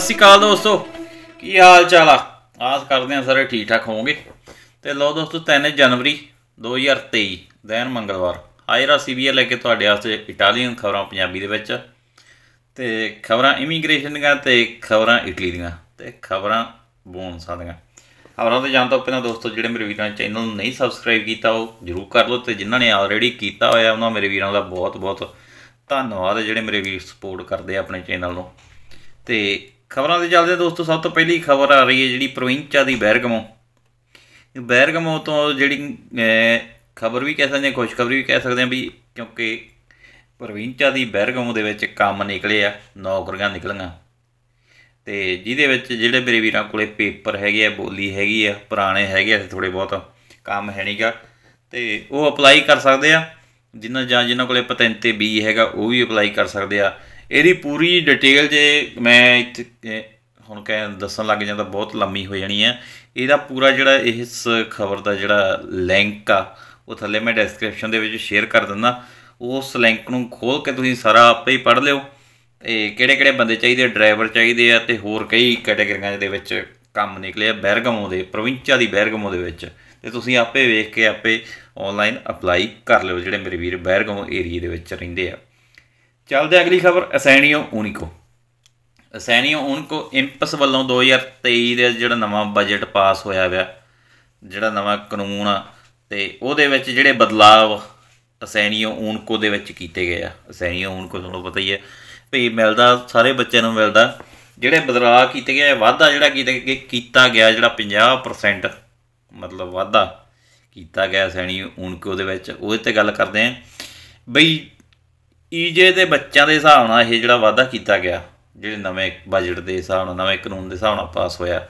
ਸਤਿ ਸ਼੍ਰੀ ਅਕਾਲ ਦੋਸਤੋ ਕੀ ਹਾਲ ਚਾਲ ਆ ਆਸ ਕਰਦੇ ਆ ਸਾਰੇ ਠੀਕ ਠਾਕ ਹੋਵੋਗੇ ਤੇ ਲੋ ਦੋਸਤੋ 3 ਜਨਵਰੀ 2023 ਦਿਨ ਮੰਗਲਵਾਰ ਆਇਰਾ ਸੀਬੀਆ ਲੈ ਕੇ ਤੁਹਾਡੇ ਵਾਸਤੇ ਇਟਾਲੀਅਨ ਖਬਰਾਂ ਪੰਜਾਬੀ ਦੇ ਵਿੱਚ ਤੇ ਖਬਰਾਂ ਇਮੀਗ੍ਰੇਸ਼ਨ ਦੀਆਂ ਤੇ ਖਬਰਾਂ ਇਟਲੀ ਦੀਆਂ ਤੇ ਖਬਰਾਂ ਬੋਨਸਾਂ ਦੀਆਂ ਖਬਰਾਂ ਤੇ ਜਾਣ ਤੋਂ ਪਹਿਲਾਂ ਦੋਸਤੋ ਜਿਹੜੇ ਮੇਰੇ ਵੀਰਾਂ ਚੈਨਲ ਨੂੰ ਨਹੀਂ ਸਬਸਕ੍ਰਾਈਬ ਕੀਤਾ ਉਹ ਜਰੂਰ ਕਰ ਲਓ ਤੇ ਜਿਨ੍ਹਾਂ ਨੇ ਆਲਰੇਡੀ ਕੀਤਾ ਹੋਇਆ ਉਹਨਾਂ ਮੇਰੇ ਵੀਰਾਂ ਦਾ ਬਹੁਤ ਬਹੁਤ ਧੰਨਵਾਦ ਜਿਹੜੇ ਮੇਰੇ ਵੀਰ ਸਪੋਰਟ ਕਰਦੇ ਆ ਆਪਣੇ ਚੈਨਲ ਨੂੰ ਤੇ ਖਬਰਾਂ ਦੇ ਚੱਲਦੇ ਦੋਸਤੋ ਸਭ ਤੋਂ ਪਹਿਲੀ ਖਬਰ ਆ ਰਹੀ ਹੈ ਜਿਹੜੀ ਪ੍ਰੋਵਿੰਚਾ ਦੀ ਬੈਰਗਮੋ ਬੈਰਗਮੋ ਤੋਂ ਜਿਹੜੀ ਖਬਰ ਵੀ ਕਹਿ ਸਕਦੇ ਹਾਂ ਖੁਸ਼ਖਬਰੀ ਵੀ ਕਹਿ ਸਕਦੇ ਹਾਂ ਵੀ ਕਿਉਂਕਿ ਪ੍ਰੋਵਿੰਚਾ ਦੀ ਬੈਰਗਮੋ ਦੇ ਵਿੱਚ ਕੰਮ ਨਿਕਲੇ ਆ ਨੌਕਰੀਆਂ ਨਿਕਲੀਆਂ ਤੇ ਜਿਹਦੇ ਵਿੱਚ ਜਿਹੜੇ ਮੇਰੇ ਵੀਰਾਂ ਕੋਲੇ ਪੇਪਰ ਹੈਗੇ ਆ ਬੋਲੀ ਹੈਗੀ ਆ ਪੁਰਾਣੇ ਹੈਗੇ ਆ ਥੋੜੇ ਬਹੁਤ ਕੰਮ ਹੈ ਨਹੀਂਗਾ ਤੇ ਉਹ ਅਪਲਾਈ ਕਰ ਸਕਦੇ ਆ ਜਿਨ੍ਹਾਂ ਜਾਂ ਜਿਨ੍ਹਾਂ ਕੋਲੇ ਪਤੈਂਤੇ ਬੀ ਹੈਗਾ ਉਹ ਵੀ ਅਪਲਾਈ ਕਰ ਸਕਦੇ ਆ ਇਹਦੀ ਪੂਰੀ ਡਿਟੇਲ ਜੇ ਮੈਂ ਇੱਥੇ ਹੁਣ ਕਹਿ ਦੱਸਣ ਲੱਗ ਜਾਂਦਾ ਬਹੁਤ ਲੰਮੀ ਹੋ ਜਾਣੀ ਹੈ ਇਹਦਾ ਪੂਰਾ ਜਿਹੜਾ ਇਸ ਖਬਰ ਦਾ ਜਿਹੜਾ ਲਿੰਕ ਆ ਉਹ ਥੱਲੇ ਮੈਂ ਡਿਸਕ੍ਰਿਪਸ਼ਨ ਦੇ ਵਿੱਚ ਸ਼ੇਅਰ ਕਰ ਦਿੰਦਾ ਉਸ ਲਿੰਕ ਨੂੰ ਖੋਲ ਕੇ ਤੁਸੀਂ ਸਾਰਾ ਆਪੇ ਹੀ ਪੜ੍ਹ ਲਿਓ ਤੇ ਕਿਹੜੇ ਕਿਹੜੇ ਬੰਦੇ ਚਾਹੀਦੇ ਡਰਾਈਵਰ ਚਾਹੀਦੇ ਆ ਤੇ ਹੋਰ ਕਈ ਕੈਟਾਗਰੀਆਂ ਦੇ ਵਿੱਚ ਕੰਮ ਨਿਕਲੇ ਆ ਬੈਰਗਮੋ ਦੇ ਪ੍ਰੋਵਿੰਚਾ ਦੀ ਬੈਰਗਮੋ ਦੇ ਵਿੱਚ ਤੇ ਤੁਸੀਂ ਆਪੇ ਵੇਖ ਕੇ ਆਪੇ ਆਨਲਾਈਨ ਅਪਲਾਈ ਕਰ ਲਿਓ ਜਿਹੜੇ ਮੇਰੇ ਵੀਰ ਬੈਰਗਮੋ ਏਰੀਆ ਦੇ ਵਿੱਚ ਰਹਿੰਦੇ ਆ ਚੱਲਦੇ ਅਗਲੀ ਖਬਰ ਅਸੈਨੀਓ ਓਨਿਕੋ ਅਸੈਨੀਓ ਓਨਿਕੋ ਇੰਪਸ ਵੱਲੋਂ 2023 ਦੇ ਜਿਹੜਾ ਨਵਾਂ ਬਜਟ ਪਾਸ ਹੋਇਆ ਹੋਇਆ ਜਿਹੜਾ ਨਵਾਂ ਕਾਨੂੰਨ ਆ ਤੇ ਉਹਦੇ ਵਿੱਚ ਜਿਹੜੇ ਬਦਲਾਅ ਅਸੈਨੀਓ ਓਨਕੋ ਦੇ ਵਿੱਚ ਕੀਤੇ ਗਏ ਆ ਅਸੈਨੀਓ ਓਨਕੋ ਤੁਹਾਨੂੰ ਪਤਾ ਹੀ ਹੈ ਵੀ ਮਿਲਦਾ ਸਾਰੇ ਬੱਚਿਆਂ ਨੂੰ ਮਿਲਦਾ ਜਿਹੜੇ ਬਦਲਾਅ ਕੀਤੇ ਗਏ ਵਾਧਾ ਜਿਹੜਾ ਕੀਤਾ ਗਿਆ ਜਿਹੜਾ 50% ਮਤਲਬ ਵਾਧਾ ਕੀਤਾ ਗਿਆ ਸੈਣੀ ਊਨਕੋ ਦੇ ਵਿੱਚ ਉਹਦੇ ਤੇ ਗੱਲ ਕਰਦੇ ਆਂ ਬਈ ਈਜੇ ਦੇ ਬੱਚਿਆਂ ਦੇ ਹਿਸਾਬ ਨਾਲ ਇਹ ਜਿਹੜਾ ਵਾਅਦਾ ਕੀਤਾ ਗਿਆ ਜਿਹੜੇ ਨਵੇਂ ਬਜਟ ਦੇ ਹਿਸਾਬ ਨਾਲ ਨਵੇਂ ਕਾਨੂੰਨ ਦੇ ਹਿਸਾਬ ਨਾਲ ਪਾਸ ਹੋਇਆ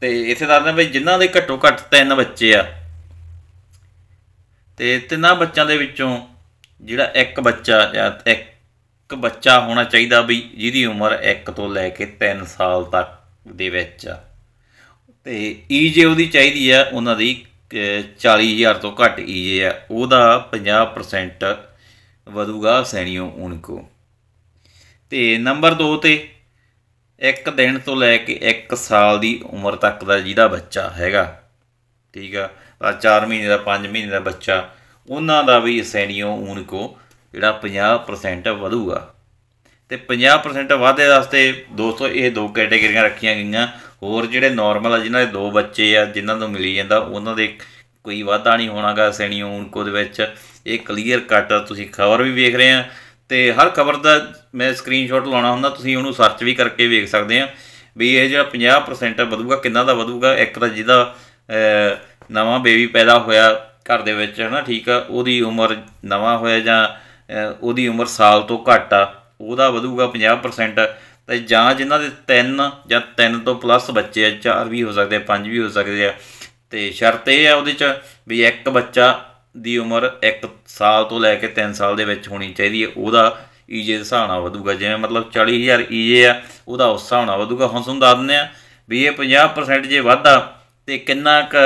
ਤੇ ਇਥੇ ਦੱਸਦੇ ਵੀ ਜਿਨ੍ਹਾਂ ਦੇ ਘੱਟੋ ਘੱਟ ਤਿੰਨ ਬੱਚੇ ਆ ਤੇ ਤਿੰਨਾਂ ਬੱਚਿਆਂ ਦੇ ਵਿੱਚੋਂ ਜਿਹੜਾ ਇੱਕ ਬੱਚਾ ਜਾਂ ਇੱਕ ਬੱਚਾ ਹੋਣਾ ਚਾਹੀਦਾ ਵੀ ਜਿਹਦੀ ਉਮਰ 1 ਤੋਂ ਲੈ ਕੇ 3 ਸਾਲ ਤੱਕ ਦੇ ਵਿੱਚ ਆ ਤੇ ਈਜੇ ਉਹਦੀ ਚਾਹੀਦੀ ਆ ਉਹਨਾਂ ਦੀ 40000 ਤੋਂ ਘੱਟ ਈਜੇ ਆ ਉਹਦਾ 50% ਵਧੂਗਾ ਸੈਣੀਓ ਉਨਕੋ ਤੇ ਨੰਬਰ 2 ਤੇ ਇੱਕ ਦਿਨ ਤੋਂ ਲੈ ਕੇ 1 ਸਾਲ ਦੀ ਉਮਰ ਤੱਕ ਦਾ ਜਿਹਦਾ ਬੱਚਾ ਹੈਗਾ ਠੀਕ ਆ ਤਾਂ 4 ਮਹੀਨੇ ਦਾ 5 ਮਹੀਨੇ ਦਾ ਬੱਚਾ ਉਹਨਾਂ ਦਾ ਵੀ ਸੈਣੀਓ ਉਨਕੋ ਜਿਹੜਾ 50% ਵਧੂਗਾ ਤੇ 50% ਵਾਧੇ ਵਾਸਤੇ ਦੋਸਤੋ ਇਹ ਦੋ ਕੈਟਾਗਰੀਆਂ ਰੱਖੀਆਂ ਗਈਆਂ ਹੋਰ ਜਿਹੜੇ ਨਾਰਮਲ ਆ ਜਿਨ੍ਹਾਂ ਦੇ ਦੋ ਬੱਚੇ ਆ ਜਿਨ੍ਹਾਂ ਨੂੰ ਮਿਲੀ ਜਾਂਦਾ ਉਹਨਾਂ ਦੇ ਕੋਈ ਵਾਧਾ ਨਹੀਂ ਹੋਣਾਗਾ ਸੈਣੀਓ ਉਨਕੋ ਦੇ ਵਿੱਚ ਇਹ ਕਲੀਅਰ ਕੱਟ ਤੁਸੀਂ ਖਬਰ ਵੀ ਵੇਖ ਰਹੇ ਆ ਤੇ ਹਰ ਖਬਰ ਦਾ ਮੈਂ ਸਕਰੀਨਸ਼ਾਟ ਲਾਉਣਾ ਹੁੰਦਾ ਤੁਸੀਂ ਉਹਨੂੰ ਸਰਚ ਵੀ ਕਰਕੇ ਵੇਖ ਸਕਦੇ ਆ ਵੀ ਇਹ ਜਿਹੜਾ 50% ਵਧੂਗਾ ਕਿੰਨਾ ਦਾ ਵਧੂਗਾ ਇੱਕ ਤਾਂ ਜਿਹਦਾ ਨਵਾਂ ਬੇਬੀ ਪੈਦਾ ਹੋਇਆ ਘਰ ਦੇ ਵਿੱਚ ਹਨਾ ਠੀਕ ਆ ਉਹਦੀ ਉਮਰ ਨਵਾਂ ਹੋਇਆ ਜਾਂ ਉਹਦੀ ਉਮਰ ਸਾਲ ਤੋਂ ਘੱਟ ਆ ਉਹਦਾ ਵਧੂਗਾ 50% ਤੇ ਜਾਂ ਜਿਨ੍ਹਾਂ ਦੇ 3 ਜਾਂ 3 ਤੋਂ ਪਲੱਸ ਬੱਚੇ ਆ 4 ਵੀ ਹੋ ਸਕਦੇ ਆ 5 ਵੀ ਹੋ ਸਕਦੇ ਆ ਤੇ ਸ਼ਰਤ ਇਹ ਆ ਉਹਦੇ ਚ ਵੀ ਇੱਕ ਬੱਚਾ ਦੀ ਉਮਰ 1 ਸਾਲ ਤੋਂ ਲੈ ਕੇ 3 ਸਾਲ ਦੇ ਵਿੱਚ ਹੋਣੀ ਚਾਹੀਦੀ ਹੈ ਉਹਦਾ ਈਜੇ e ਦਾ ਹਿਸਾਬ ਨਾਲ ਵਧੂਗਾ ਜਿਵੇਂ ਮਤਲਬ 40000 ਈਜੇ e ਆ ਉਹਦਾ ਉਸ ਹਿਸਾਬ ਨਾਲ ਵਧੂਗਾ ਹੁਣ ਤੁਹਾਨੂੰ ਦੱਸ ਦਿੰਦੇ ਆ ਵੀ ਇਹ 50% ਜੇ ਵਾਧਾ ਤੇ ਕਿੰਨਾ ਕ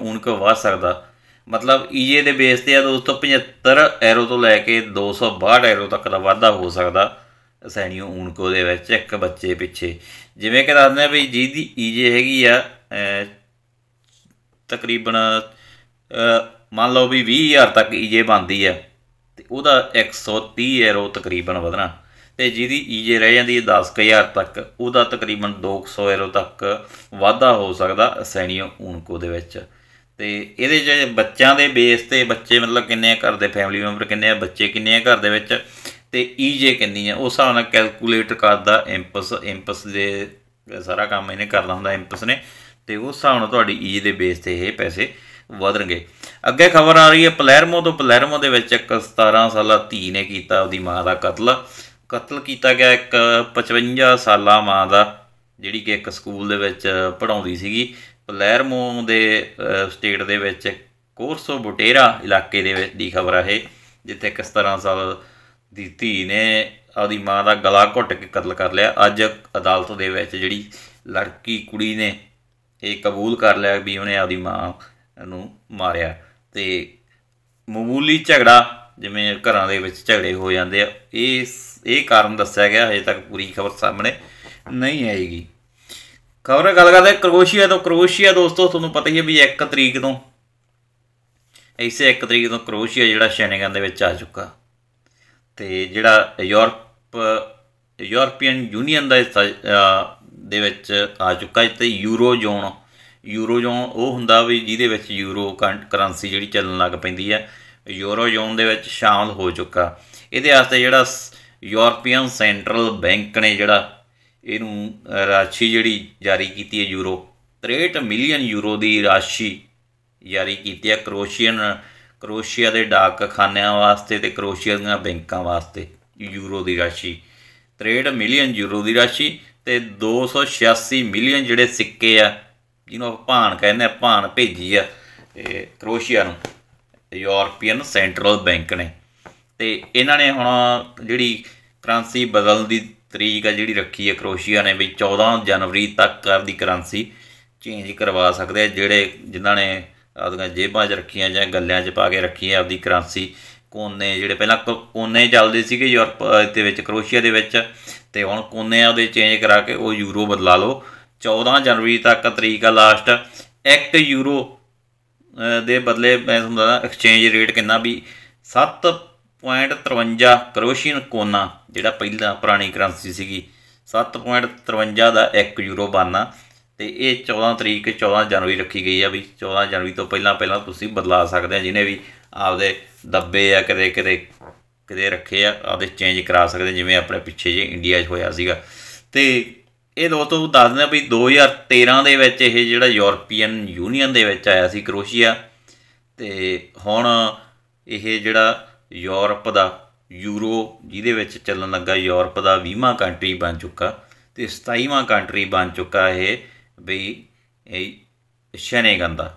ਉਣ ਕੋ ਵਧ ਸਕਦਾ ਮਤਲਬ ਈਜੇ e ਦੇ ਬੇਸ ਤੇ ਆ ਦੋਸਤੋ 75 ਐਰੋ ਤੋਂ ਲੈ ਕੇ 262 ਐਰੋ ਤੱਕ ਦਾ ਵਾਧਾ ਹੋ ਸਕਦਾ ਸੈਨੀਓ ਉਣ ਕੋ ਦੇ ਵਿੱਚ ਇੱਕ ਬੱਚੇ ਪਿੱਛੇ ਜਿਵੇਂ ਕਿ ਦੱਸਦੇ ਆ ਵੀ ਜਿਹਦੀ ਈਜੇ ਹੈਗੀ ਆ ਤਕਰੀਬਨ ਮੰਨ ਲਓ ਵੀ 20000 ਤੱਕ ਈਜੇ ਬਣਦੀ ਹੈ ਤੇ ਉਹਦਾ 130 ਐਰੋ ਤਕਰੀਬਨ ਵਧਣਾ ਤੇ ਜਿਹਦੀ ਈਜੇ ਰਹਿ ਜਾਂਦੀ ਹੈ 10000 ਤੱਕ ਉਹਦਾ ਤਕਰੀਬਨ 200 ਐਰੋ ਤੱਕ ਵਾਧਾ ਹੋ ਸਕਦਾ ਅਸੈਨੀਓ ਊਨਕੋ ਦੇ ਵਿੱਚ ਤੇ ਇਹਦੇ ਜੇ ਬੱਚਿਆਂ ਦੇ ਬੇਸ ਤੇ ਬੱਚੇ ਮਤਲਬ ਕਿੰਨੇ ਘਰ ਦੇ ਫੈਮਿਲੀ ਮੈਂਬਰ ਕਿੰਨੇ ਆ ਬੱਚੇ ਕਿੰਨੇ ਆ ਘਰ ਦੇ ਵਿੱਚ ਤੇ ਈਜੇ ਕਿੰਨੀ ਆ ਉਸ ਹਿਸਾਬ ਨਾਲ ਕੈਲਕੂਲੇਟ ਕਰਦਾ ਇੰਪਸ ਇੰਪਸ ਦੇ ਸਾਰਾ ਕੰਮ ਇਹਨੇ ਕਰਦਾ ਹੁੰਦਾ ਇੰਪਸ ਨੇ ਤੇ ਉਸ ਹਿਸਾਬ ਨਾਲ ਤੁਹਾਡੀ ਈਜ e ਦੇ ਬੇਸ ਤੇ ਇਹ ਪੈਸੇ ਵਧਣਗੇ ਅੱਗੇ ਖਬਰ ਆ ਰਹੀ ਹੈ ਪਲੈਰਮੋ ਤੋਂ ਪਲੈਰਮੋ ਦੇ ਵਿੱਚ ਇੱਕ 17 ਸਾਲਾ ਧੀ ਨੇ ਕੀਤਾ ਉਹਦੀ ਮਾਂ ਦਾ ਕਤਲ ਕਤਲ ਕੀਤਾ ਗਿਆ ਇੱਕ 55 ਸਾਲਾ ਮਾਂ ਦਾ ਜਿਹੜੀ ਕਿ ਇੱਕ ਸਕੂਲ ਦੇ ਵਿੱਚ ਪੜਾਉਂਦੀ ਸੀਗੀ ਪਲੈਰਮੋ ਦੇ ਸਟੇਟ ਦੇ ਵਿੱਚ ਕੋਰਸੋ ਬੁਟੇਰਾ ਇਲਾਕੇ ਦੇ ਵਿੱਚ ਦੀ ਖਬਰ ਆ ਇਹ ਜਿੱਥੇ ਇੱਕ 17 ਸਾਲ ਦੀ ਧੀ ਨੇ ਉਹਦੀ ਮਾਂ ਦਾ ਗਲਾ ਘੁੱਟ ਕੇ ਕਤਲ ਕਰ ਲਿਆ ਅੱਜ ਅਦਾਲਤ ਦੇ ਵਿੱਚ ਜਿਹੜੀ ਲੜਕੀ ਕੁੜੀ ਨੇ ਇਹ ਕਬੂਲ ਕਰ ਲਿਆ ਵੀ ਉਹਨੇ ਆਪਦੀ ਮਾਂ ਨੂੰ ਮਾਰਿਆ ਤੇ ਮਾਮੂਲੀ ਝਗੜਾ ਜਿਵੇਂ ਘਰਾਂ ਦੇ ਵਿੱਚ ਝਗੜੇ ਹੋ ਜਾਂਦੇ ਆ ਇਹ ਇਹ ਕਾਰਨ ਦੱਸਿਆ ਗਿਆ ਹਜੇ ਤੱਕ ਪੂਰੀ ਖਬਰ ਸਾਹਮਣੇ ਨਹੀਂ ਆਏਗੀ ਖਬਰ ਗੱਲ ਕਰਦੇ ਕਰੋਸ਼ੀਆ ਤੋਂ ਕਰੋਸ਼ੀਆ ਦੋਸਤੋ ਤੁਹਾਨੂੰ ਪਤਾ ਹੀ ਹੈ ਵੀ 1 ਤਰੀਕ ਤੋਂ ਇਸੇ 1 ਤਰੀਕ ਤੋਂ ਕਰੋਸ਼ੀਆ ਜਿਹੜਾ ਸ਼ੈਨੇਗਨ ਦੇ ਵਿੱਚ ਆ ਚੁੱਕਾ ਤੇ ਜਿਹੜਾ ਯੂਰਪ ਯੂਰਪੀਅਨ ਯੂਨੀਅਨ ਦਾ ਦੇ ਵਿੱਚ ਆ ਚੁੱਕਾ ਤੇ ਯੂਰੋ ਜ਼ੋਨ ਯੂਰੋ ਜ਼ੋਨ ਉਹ ਹੁੰਦਾ ਵੀ ਜਿਹਦੇ ਵਿੱਚ ਯੂਰੋ ਕਰੰਸੀ ਜਿਹੜੀ ਚੱਲਣ ਲੱਗ ਪੈਂਦੀ ਹੈ ਯੂਰੋ ਜ਼ੋਨ ਦੇ ਵਿੱਚ ਸ਼ਾਮਲ ਹੋ ਚੁੱਕਾ ਇਹਦੇ ਵਾਸਤੇ ਜਿਹੜਾ ਯੂਰਪੀਅਨ ਸੈਂਟਰਲ ਬੈਂਕ ਨੇ ਜਿਹੜਾ ਇਹਨੂੰ ਰਾਸ਼ੀ ਜਿਹੜੀ ਜਾਰੀ ਕੀਤੀ ਹੈ ਯੂਰੋ 63 ਮਿਲੀਅਨ ਯੂਰੋ ਦੀ ਰਾਸ਼ੀ ਜਾਰੀ ਕੀਤੀ ਹੈ ਕਰੋਸ਼ੀਅਨ ਕਰੋਸ਼ੀਆ ਦੇ ਡਾਕ ਖਾਨਿਆਂ ਵਾਸਤੇ ਤੇ ਕਰੋਸ਼ੀਆ ਦੀਆਂ ਬੈਂਕਾਂ ਵਾਸਤੇ ਯੂਰੋ ਦੀ ਰਾਸ਼ੀ 63 ਮਿਲੀਅਨ ਯੂਰੋ ਦੀ ਰਾਸ਼ੀ ਤੇ 286 ਮਿਲੀਅਨ ਜਿਹੜੇ ਸਿੱਕੇ ਆ ਜਿਹਨੂੰ ਆਪਾਂ ਭਾਨ ਕਹਿੰਦੇ ਆ ਭਾਨ ਭੇਜੀ ਆ ਤੇ ਕਰੋਸ਼ੀਆ ਨੂੰ ਯੂਰਪੀਅਨ ਸੈਂਟਰਲ ਬੈਂਕ ਨੇ ਤੇ ਇਹਨਾਂ ਨੇ ਹੁਣ ਜਿਹੜੀ ਕਰੰਸੀ ਬਦਲਣ ਦੀ ਤਰੀਕ ਆ ਜਿਹੜੀ ਰੱਖੀ ਆ ਕਰੋਸ਼ੀਆ ਨੇ ਵੀ 14 ਜਨਵਰੀ ਤੱਕ ਆਪਦੀ ਕਰੰਸੀ ਚੇਂਜ ਕਰਵਾ ਸਕਦੇ ਆ ਜਿਹੜੇ ਜਿਨ੍ਹਾਂ ਨੇ ਆਦਿਆਂ ਜੇਬਾਂ 'ਚ ਰੱਖੀਆਂ ਜਾਂ ਗੱਲਿਆਂ 'ਚ ਪਾ ਕੇ ਰੱਖੀ ਆ ਆਪਦੀ ਕਰੰਸੀ ਕੋਨੇ ਜਿਹੜੇ ਪਹਿਲਾਂ ਕੋਨੇ ਚੱਲਦੇ ਸੀਗੇ ਯੂਰਪ ਦੇ ਵਿੱਚ ਕਰੋਸ਼ੀਆ ਦੇ ਵਿੱਚ ਤੇ ਹੁਣ ਕੋਨੇ ਉਹਦੇ ਚੇਂਜ ਕਰਾ ਕੇ ਉਹ ਯੂਰੋ ਬਦਲਾ ਲਓ 14 ਜਨਵਰੀ ਤੱਕ ਤਰੀਕ ਆ ਲਾਸਟ 1 ਯੂਰੋ ਦੇ ਬਦਲੇ ਮੈਂ ਤੁਹਾਨੂੰ ਦੱਸਦਾ ਐਕਸਚੇਂਜ ਰੇਟ ਕਿੰਨਾ ਵੀ 7.53 ਕਰੋਸ਼ੀਅਨ ਕੋਨਾ ਜਿਹੜਾ ਪਹਿਲਾਂ ਪੁਰਾਣੀ ਕਰੰਸੀ ਸੀਗੀ 7.53 ਦਾ 1 ਯੂਰੋ ਬਾਨਾ ਤੇ ਇਹ 14 ਤਰੀਕ 14 ਜਨਵਰੀ ਰੱਖੀ ਗਈ ਆ ਵੀ 14 ਜਨਵਰੀ ਤੋਂ ਪਹਿਲਾਂ ਪਹਿਲਾਂ ਤੁਸੀਂ ਬਦਲਾ ਸਕਦੇ ਆ ਜਿਹਨੇ ਵੀ ਆਪਦੇ ਦੱਬੇ ਆ ਕਦੇ ਕਦੇ ਕਦੇ ਰੱਖੇ ਆ ਆਪਦੇ ਚੇਂਜ ਕਰਾ ਸਕਦੇ ਜਿਵੇਂ ਆਪਣੇ ਪਿੱਛੇ ਜੇ ਇੰਡੀਆ 'ਚ ਹੋਇਆ ਸੀਗਾ ਤੇ ਇਹ ਦੋਸਤੋ ਦੱਸ ਦਿੰਦੇ ਵੀ 2013 ਦੇ ਵਿੱਚ ਇਹ ਜਿਹੜਾ ਯੂਰਪੀਅਨ ਯੂਨੀਅਨ ਦੇ ਵਿੱਚ ਆਇਆ ਸੀ ਕਰੋਸ਼ੀਆ ਤੇ ਹੁਣ ਇਹ ਜਿਹੜਾ ਯੂਰਪ ਦਾ ਯੂਰੋ ਜਿਹਦੇ ਵਿੱਚ ਚੱਲਣ ਲੱਗਾ ਯੂਰਪ ਦਾ 20ਵਾਂ ਕੰਟਰੀ ਬਣ ਚੁੱਕਾ ਤੇ 27ਵਾਂ ਕੰਟਰੀ ਬਣ ਚੁੱਕਾ ਇਹ ਵੀ ਇਹ ਸ਼ਨੇਗੰਦਾ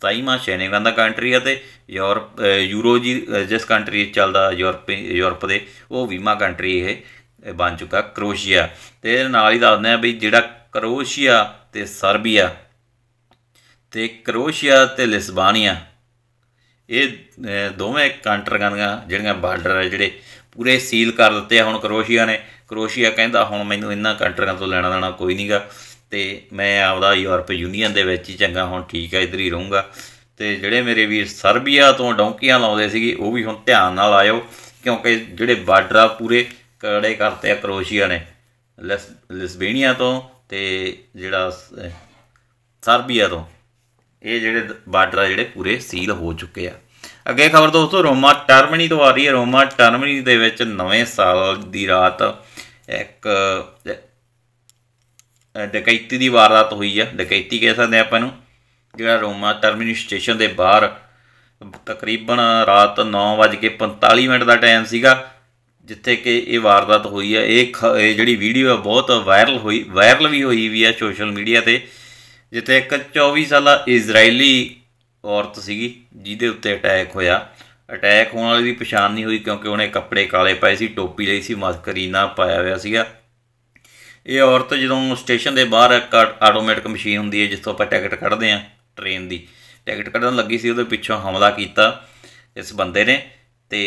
27ਵਾਂ ਸ਼ੈਨੇਗਨ ਦਾ ਕੰਟਰੀ ਹੈ ਤੇ ਯੂਰਪ ਯੂਰੋ ਜੀ ਜਿਸ ਕੰਟਰੀ ਚੱਲਦਾ ਯੂਰਪ ਯੂਰਪ ਦੇ ਉਹ 20ਵਾਂ ਕੰਟਰੀ ਇਹ ਬਣ ਚੁੱਕਾ ਕਰੋਸ਼ੀਆ ਤੇ ਨਾਲ ਹੀ ਦੱਸਦੇ ਆ ਵੀ ਜਿਹੜਾ ਕਰੋਸ਼ੀਆ ਤੇ ਸਰਬੀਆ ਤੇ ਕਰੋਸ਼ੀਆ ਤੇ ਲਿਸਬਾਨੀਆ ਇਹ ਦੋਵੇਂ ਕੰਟਰੀਆਂ ਜਿਹੜੀਆਂ ਬਾਰਡਰ ਹੈ ਜਿਹੜੇ ਪੂਰੇ ਸੀਲ ਕਰ ਦਿੱਤੇ ਆ ਹੁਣ ਕਰੋਸ਼ੀਆ ਨੇ ਕਰੋਸ਼ੀਆ ਕਹਿੰਦਾ ਹੁਣ ਮੈਨੂੰ ਇਹਨਾਂ ਕੰਟਰੀਆਂ ਤੋਂ ਲੈਣਾ ਦੇਣਾ ਕੋਈ ਨਹੀਂਗਾ ਤੇ ਮੈਂ ਆਪਦਾ ਯੂਰਪ ਯੂਨੀਅਨ ਦੇ ਵਿੱਚ ਹੀ ਚੰਗਾ ਹੁਣ ਠੀਕ ਹੈ ਇਧਰ ਹੀ ਰਹੂੰਗਾ ਤੇ ਜਿਹੜੇ ਮੇਰੇ ਵੀਰ ਸਰਬੀਆ ਤੋਂ ਡੌਂਕੀਆਂ ਲਾਉਂਦੇ ਸੀਗੇ ਉਹ ਵੀ ਹੁਣ ਧਿਆਨ ਨਾਲ ਆਇਓ ਕਿਉਂਕਿ ਜਿਹੜੇ ਬਾਰਡਰ ਆ ਪੂਰੇ ਕੜੇ ਕਰਤੇ ਆ ਕਰੋਸ਼ੀਆ ਨੇ ਲਿਸਬੇਨੀਆ ਤੋਂ ਤੇ ਜਿਹੜਾ ਸਰਬੀਆ ਤੋਂ ਇਹ ਜਿਹੜੇ ਬਾਰਡਰ ਆ ਜਿਹੜੇ ਪੂਰੇ ਸੀਲ ਹੋ ਚੁੱਕੇ ਆ ਅੱਗੇ ਖਬਰ ਦੋਸਤੋ ਰੋਮਾ ਟਰਮਨੀ ਤੋਂ ਆ ਰਹੀ ਹੈ ਰੋਮਾ ਟਰਮਨੀ ਦੇ ਵਿੱਚ ਨਵੇਂ ਸਾਲ ਦੀ ਰਾਤ ਇੱਕ ਡਕੈਤੀ ਦੀ ਵਾਰਦਾਤ ਹੋਈ ਆ ਡਕੈਤੀ ਕਹਿ ਸਕਦੇ ਆਪਾਂ ਨੂੰ ਜਿਹੜਾ ਰੋਮਾ ਟਰਮੀਨਸ ਸਟੇਸ਼ਨ ਦੇ ਬਾਹਰ ਤਕਰੀਬਨ ਰਾਤ 9:45 ਮਿੰਟ ਦਾ ਟਾਈਮ ਸੀਗਾ ਜਿੱਥੇ ਕਿ ਇਹ ਵਾਰਦਾਤ ਹੋਈ ਆ ਇਹ ਜਿਹੜੀ ਵੀਡੀਓ ਆ ਬਹੁਤ ਵਾਇਰਲ ਹੋਈ ਵਾਇਰਲ ਵੀ ਹੋਈ ਵੀ ਆ ਸੋਸ਼ਲ ਮੀਡੀਆ ਤੇ ਜਿੱਥੇ ਇੱਕ 24 ਸਾਲਾ ਇਜ਼ਰਾਈਲੀ ਔਰਤ ਸੀਗੀ ਜਿਹਦੇ ਉੱਤੇ ਅਟੈਕ ਹੋਇਆ ਅਟੈਕ ਹੋਣ ਵਾਲੀ ਦੀ ਪਛਾਣ ਨਹੀਂ ਹੋਈ ਕਿਉਂਕਿ ਉਹਨੇ ਕੱਪੜੇ ਕਾਲੇ ਪਾਏ ਸੀ ਟੋਪੀ ਲਈ ਸੀ ਮਾਸਕਰੀਨਾ ਪਾਇਆ ਹੋਇਆ ਸੀਗਾ ਇਹ ਔਰਤ ਜਦੋਂ ਸਟੇਸ਼ਨ ਦੇ ਬਾਹਰ ਇੱਕ ਆਟੋਮੈਟਿਕ ਮਸ਼ੀਨ ਹੁੰਦੀ ਹੈ ਜਿਸ ਤੋਂ ਆਪਾਂ ਟਿਕਟ ਕੱਢਦੇ ਆ ਟ੍ਰੇਨ ਦੀ ਟਿਕਟ ਕੱਢਣ ਲੱਗੀ ਸੀ ਉਹਦੇ ਪਿੱਛੋਂ ਹਮਲਾ ਕੀਤਾ ਇਸ ਬੰਦੇ ਨੇ ਤੇ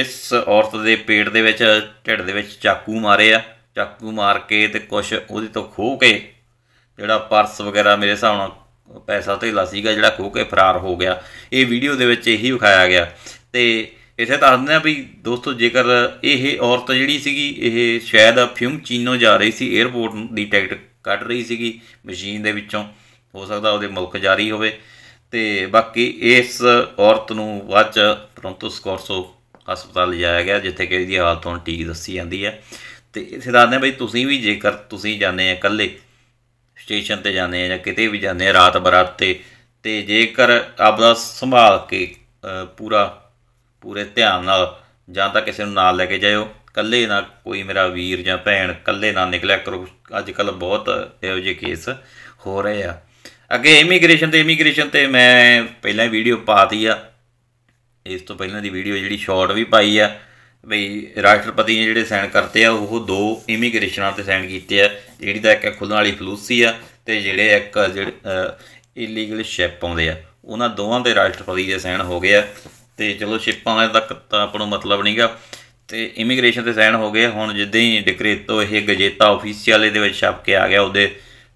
ਇਸ ਔਰਤ ਦੇ ਪੇਟ ਦੇ ਵਿੱਚ ਢਿੱਡ ਦੇ ਵਿੱਚ ਚਾਕੂ ਮਾਰੇ ਆ ਚਾਕੂ ਮਾਰ ਕੇ ਤੇ ਕੁਛ ਉਹਦੇ ਤੋਂ ਖੋਹ ਕੇ ਜਿਹੜਾ ਪਰਸ ਵਗੈਰਾ ਮੇਰੇ ਹਿਸਾਬ ਨਾਲ ਪੈਸਾ ਧੇਲਾ ਸੀਗਾ ਜਿਹੜਾ ਖੋਹ ਕੇ ਫਰਾਰ ਹੋ ਗਿਆ ਇਹ ਵੀਡੀਓ ਦੇ ਵਿੱਚ ਇਹੀ ਵਿਖਾਇਆ ਗਿਆ ਤੇ ਇਥੇ ਤਾਂ ਦੱਸਦੇ ਆ ਵੀ ਦੋਸਤੋ ਜੇਕਰ ਇਹ ਔਰਤ ਜਿਹੜੀ ਸੀਗੀ ਇਹ ਸ਼ਾਇਦ ਫਿਊਮ ਚੀਨੋ ਜਾ ਰਹੀ ਸੀ 에어ਪੋਰਟ ਦੀ ਟਿਕਟ ਕੱਢ ਰਹੀ ਸੀਗੀ ਮਸ਼ੀਨ ਦੇ ਵਿੱਚੋਂ ਹੋ ਸਕਦਾ ਉਹਦੇ ਮੁਲਕ ਜਾਰੀ ਹੋਵੇ ਤੇ ਬਾਕੀ ਇਸ ਔਰਤ ਨੂੰ ਬਾਅਦ ਚ ਟੋਰਾਂਟੋ ਸਕੋਰਸੋ ਹਸਪਤਾਲ ਲਿਜਾਇਆ ਗਿਆ ਜਿੱਥੇ ਕਿ ਇਹਦੀ ਹਾਲਤ ਹੁਣ ਠੀਕ ਦੱਸੀ ਜਾਂਦੀ ਹੈ ਤੇ ਇਥੇ ਦੱਸਦੇ ਆ ਬਈ ਤੁਸੀਂ ਵੀ ਜੇਕਰ ਤੁਸੀਂ ਜਾਂਦੇ ਆ ਇਕੱਲੇ ਸਟੇਸ਼ਨ ਤੇ ਜਾਂਦੇ ਆ ਜਾਂ ਕਿਤੇ ਵੀ ਜਾਂਦੇ ਆ ਰਾਤ ਬਰਾਤ ਤੇ ਤੇ ਜੇਕਰ ਆਪਦਾ ਸੰਭਾਲ ਕੇ ਪੂਰਾ ਪੂਰੇ ਧਿਆਨ ਨਾਲ ਜਾਂ ਤਾਂ ਕਿਸੇ ਨੂੰ ਨਾਲ ਲੈ ਕੇ ਜਾਇਓ ਇਕੱਲੇ ਨਾ ਕੋਈ ਮੇਰਾ ਵੀਰ ਜਾਂ ਭੈਣ ਇਕੱਲੇ ਨਾ ਨਿਕਲਿਆ ਕਰੋ ਅੱਜ ਕੱਲ ਬਹੁਤ ਇਹੋ ਜਿਹੇ ਕੇਸ ਹੋ ਰਹੇ ਆ ਅੱਗੇ ਇਮੀਗ੍ਰੇਸ਼ਨ ਤੇ ਇਮੀਗ੍ਰੇਸ਼ਨ ਤੇ ਮੈਂ ਪਹਿਲਾਂ ਵੀਡੀਓ ਪਾਤੀ ਆ ਇਸ ਤੋਂ ਪਹਿਲਾਂ ਦੀ ਵੀਡੀਓ ਜਿਹੜੀ ਸ਼ਾਰਟ ਵੀ ਪਾਈ ਆ ਬਈ ਰਾਸ਼ਟਰਪਤੀ ਨੇ ਜਿਹੜੇ ਸਾਈਨ ਕਰਤੇ ਆ ਉਹ ਦੋ ਇਮੀਗ੍ਰੇਸ਼ਨਾਂ ਤੇ ਸਾਈਨ ਕੀਤੇ ਆ ਜਿਹੜੀ ਦਾ ਇੱਕ ਖੁੱਲਣ ਵਾਲੀ ਫਲੂਸੀ ਆ ਤੇ ਜਿਹੜੇ ਇੱਕ ਜਿਹੜੇ ਇਲੀਗਲ ਸ਼ਿਪ ਆਉਂਦੇ ਆ ਉਹਨਾਂ ਦੋਵਾਂ ਤੇ ਰਾਸ਼ਟਰਪਤੀ ਦੇ ਸਾਈਨ ਹੋ ਗਏ ਆ ਤੇ ਚਲੋ ਸ਼ਿਪਾਂ ਵਾਲੇ ਤੱਕ ਤਾਂ ਆਪਾਂ ਨੂੰ ਮਤਲਬ ਨਹੀਂਗਾ ਤੇ ਇਮੀਗ੍ਰੇਸ਼ਨ ਤੇ ਸਾਈਨ ਹੋ ਗਏ ਹੁਣ ਜਿੱਦਾਂ ਹੀ ਡਿਕਰੇਟੋ ਇਹ ਗਜੇਤਾ ਆਫੀਸ਼ੀਅਲ ਦੇ ਵਿੱਚ ਛਾਪ ਕੇ ਆ ਗਿਆ ਉਹਦੇ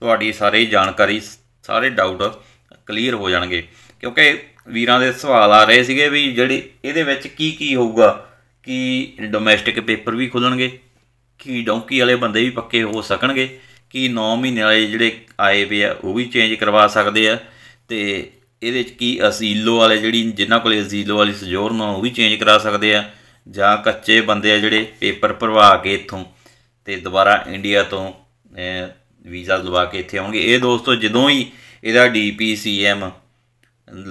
ਤੁਹਾਡੀ ਸਾਰੀ ਜਾਣਕਾਰੀ ਸਾਰੇ ਡਾਊਟ ਕਲੀਅਰ ਹੋ ਜਾਣਗੇ ਕਿਉਂਕਿ ਵੀਰਾਂ ਦੇ ਸਵਾਲ ਆ ਰਹੇ ਸੀਗੇ ਵੀ ਜਿਹੜੀ ਇਹਦੇ ਵਿੱਚ ਕੀ ਕੀ ਹੋਊਗਾ ਕਿ ਡੋਮੈਸਟਿਕ ਪੇਪਰ ਵੀ ਖੁੱਲਣਗੇ ਕੀ ਡੌਂਕੀ ਵਾਲੇ ਬੰਦੇ ਵੀ ਪੱਕੇ ਹੋ ਸਕਣਗੇ ਕੀ 9 ਮਹੀਨੇ ਵਾਲੇ ਜਿਹੜੇ ਆਏ ਵੇ ਆ ਉਹ ਵੀ ਚੇਂਜ ਕਰਵਾ ਸਕਦੇ ਆ ਤੇ ਇਹਦੇ ਵਿੱਚ ਕੀ ਅਸੀਲੋ ਵਾਲੇ ਜਿਹੜੀ ਜਿਨ੍ਹਾਂ ਕੋਲੇ ਅਸੀਲੋ ਵਾਲੀ ਸਜੋਰ ਨਾ ਉਹ ਵੀ ਚੇਂਜ ਕਰਾ ਸਕਦੇ ਆ ਜਾਂ ਕੱਚੇ ਬੰਦੇ ਆ ਜਿਹੜੇ ਪੇਪਰ ਭਰਵਾ ਕੇ ਇੱਥੋਂ ਤੇ ਦੁਬਾਰਾ ਇੰਡੀਆ ਤੋਂ ਵੀਜ਼ਾ ਲਵਾ ਕੇ ਇੱਥੇ ਆਉਣਗੇ ਇਹ ਦੋਸਤੋ ਜਦੋਂ ਹੀ ਇਹਦਾ ਡੀਪੀਸੀਐਮ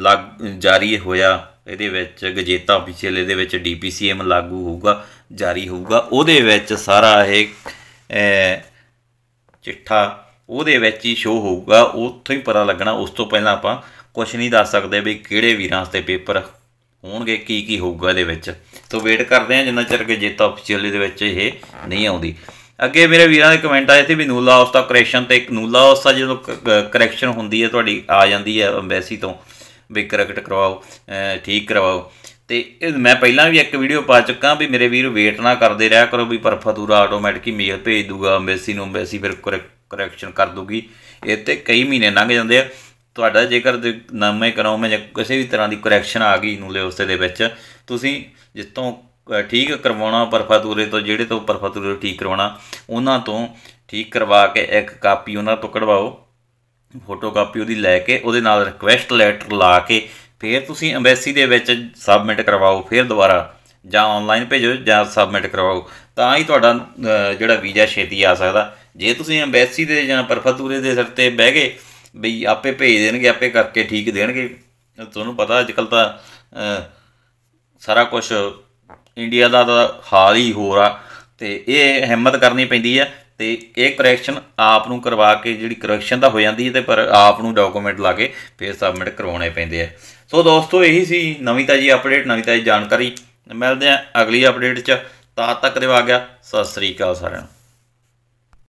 ਲੱਗ ਜਾਰੀ ਹੋਇਆ ਇਹਦੇ ਵਿੱਚ ਗਜੇਤਾ ਅਫੀਸ਼ੀਅਲ ਇਹਦੇ ਵਿੱਚ ਡੀਪੀਸੀਐਮ ਲਾਗੂ ਹੋਊਗਾ ਜਾਰੀ ਹੋਊਗਾ ਉਹਦੇ ਵਿੱਚ ਸਾਰਾ ਇਹ ਚਿੱਠਾ ਉਹਦੇ ਵਿੱਚ ਹੀ ਸ਼ੋ ਹੋਊਗਾ ਉੱਥੋਂ ਹੀ ਪਤਾ ਲੱਗਣਾ ਉਸ ਤੋਂ ਪਹਿਲਾਂ ਆਪਾਂ ਕੁਝ ਨਹੀਂ ਦੱਸ ਸਕਦੇ ਵੀ ਕਿਹੜੇ ਵੀਰਾਂ ਵਾਸਤੇ ਪੇਪਰ ਹੋਣਗੇ ਕੀ ਕੀ ਹੋਊਗਾ ਇਹਦੇ ਵਿੱਚ ਤੋਂ ਵੇਟ ਕਰਦੇ ਆ ਜਿੰਨਾ ਚਿਰ ਕਿ ਜੇਤਾ ਅਫੀਸ਼ੀਅਲ ਦੇ ਵਿੱਚ ਇਹ ਨਹੀਂ ਆਉਂਦੀ ਅੱਗੇ ਮੇਰੇ ਵੀਰਾਂ ਦੇ ਕਮੈਂਟ ਆਏ ਸੀ ਵੀ ਨੂਲਾ ਹਾਊਸ ਦਾ ਕਰੈਕਸ਼ਨ ਤੇ ਇੱਕ ਨੂਲਾ ਹਾਊਸ ਦਾ ਜਦੋਂ ਕਰੈਕਸ਼ਨ ਹੁੰਦੀ ਹੈ ਤੁਹਾਡੀ ਆ ਜਾਂਦੀ ਹੈ ਐਮਬੈਸੀ ਤੋਂ ਵੀ ਕਰੈਕਟ ਕਰਵਾਓ ਠੀਕ ਕਰਵਾਓ ਤੇ ਮੈਂ ਪਹਿਲਾਂ ਵੀ ਇੱਕ ਵੀਡੀਓ ਪਾ ਚੁੱਕਾ ਵੀ ਮੇਰੇ ਵੀਰ ਵੇਟ ਨਾ ਕਰਦੇ ਰਿਹਾ ਕਰੋ ਵੀ ਪਰਫਤੂਰਾ ਆਟੋਮੈਟਿਕ ਹੀ ਮੇਲ ਭੇਜ ਦੂਗਾ ਐਮਬੈਸੀ ਨੂੰ ਐਮਬੈਸੀ ਫਿਰ ਕਰੈਕਸ਼ਨ ਕਰ ਦੂਗੀ ਇਹ ਤੇ ਕਈ ਮਹੀਨੇ ਲੰਘ ਜਾਂਦੇ ਆ ਤੁਹਾਡਾ ਜੇਕਰ ਨਾਮੇ ਕਰਾਉਂ ਜਾਂ ਕਿਸੇ ਵੀ ਤਰ੍ਹਾਂ ਦੀ ਕਰੈਕਸ਼ਨ ਆ ਗਈ ਨੂਲੇ ਉਸੇ ਦੇ ਵਿੱਚ ਤੁਸੀਂ ਜਿੱਤੋਂ ਠੀਕ ਕਰਵਾਉਣਾ ਪਰਫਾਤੂਰੇ ਤੋਂ ਜਿਹੜੇ ਤੋਂ ਪਰਫਾਤੂਰੇ ਠੀਕ ਕਰਵਾਉਣਾ ਉਹਨਾਂ ਤੋਂ ਠੀਕ ਕਰਵਾ ਕੇ ਇੱਕ ਕਾਪੀ ਉਹਨਾਂ ਤੋਂ ਕਢਵਾਓ ਫੋਟੋ ਕਾਪੀ ਉਹਦੀ ਲੈ ਕੇ ਉਹਦੇ ਨਾਲ ਰਿਕਵੈਸਟ ਲੈਟਰ ਲਾ ਕੇ ਫਿਰ ਤੁਸੀਂ ਐਮਬੈਸੀ ਦੇ ਵਿੱਚ ਸਬਮਿਟ ਕਰਵਾਓ ਫਿਰ ਦੁਬਾਰਾ ਜਾਂ ਆਨਲਾਈਨ ਭੇਜੋ ਜਾਂ ਸਬਮਿਟ ਕਰਵਾਓ ਤਾਂ ਹੀ ਤੁਹਾਡਾ ਜਿਹੜਾ ਵੀਜ਼ਾ ਛੇਤੀ ਆ ਸਕਦਾ ਜੇ ਤੁਸੀਂ ਐਮਬੈਸੀ ਦੇ ਜਾਂ ਪਰਫਾਤੂਰੇ ਦੇ ਸਿਰ ਤੇ ਬਹਿ ਗਏ ਬਈ ਆਪੇ ਭੇਜ ਦੇਣਗੇ ਆਪੇ ਕਰਕੇ ਠੀਕ ਦੇਣਗੇ ਤੁਹਾਨੂੰ ਪਤਾ ਅੱਜ ਕੱਲ ਤਾਂ ਸਾਰਾ ਕੁਝ ਇੰਡੀਆ ਦਾ ਤਾਂ ਹਾਲ ਹੀ ਹੋਰ ਆ ਤੇ ਇਹ ਹਿੰਮਤ ਕਰਨੀ ਪੈਂਦੀ ਆ ਤੇ ਇਹ ਕਰੈਕਸ਼ਨ ਆਪ ਨੂੰ ਕਰਵਾ ਕੇ ਜਿਹੜੀ ਕਰੈਕਸ਼ਨ ਤਾਂ ਹੋ ਜਾਂਦੀ ਹੈ ਤੇ ਪਰ ਆਪ ਨੂੰ ਡਾਕੂਮੈਂਟ ਲਾ ਕੇ ਫੇਰ ਸਬਮਿਟ ਕਰਵਾਉਣੇ ਪੈਂਦੇ ਆ ਸੋ ਦੋਸਤੋ ਇਹੀ ਸੀ ਨਵੀਂ ਤਾਜੀ ਅਪਡੇਟ ਨਵੀਂ ਤਾਜੀ ਜਾਣਕਾਰੀ ਮਿਲਦੇ ਆ ਅਗਲੀ ਅਪਡੇਟ 'ਚ ਤਦ ਤੱਕ ਦੇ ਆ ਗਿਆ ਸਤਿ ਸ੍ਰੀ ਅਕਾਲ ਸਾਰਿਆਂ ਨੂੰ